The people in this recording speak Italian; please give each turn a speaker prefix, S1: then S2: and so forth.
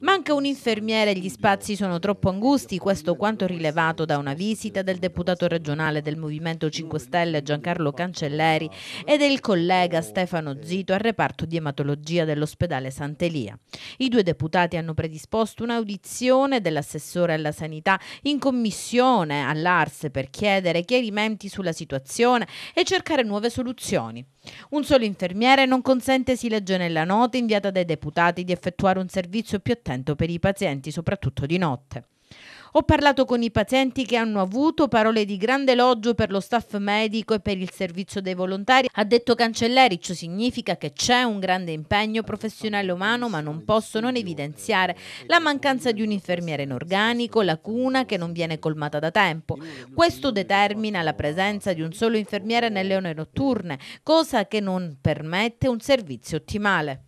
S1: Manca un infermiere, gli spazi sono troppo angusti, questo quanto rilevato da una visita del deputato regionale del Movimento 5 Stelle Giancarlo Cancelleri e del collega Stefano Zito al reparto di ematologia dell'ospedale Sant'Elia. I due deputati hanno predisposto un'audizione dell'assessore alla sanità in commissione all'ARS per chiedere chiarimenti sulla situazione e cercare nuove soluzioni. Un solo infermiere non consente, si legge nella nota inviata dai deputati, di effettuare un servizio più attento per i pazienti, soprattutto di notte. Ho parlato con i pazienti che hanno avuto parole di grande elogio per lo staff medico e per il servizio dei volontari. Ha detto Cancelleri, ciò significa che c'è un grande impegno professionale umano, ma non posso non evidenziare la mancanza di un infermiere in organico, lacuna che non viene colmata da tempo. Questo determina la presenza di un solo infermiere nelle ore notturne, cosa che non permette un servizio ottimale.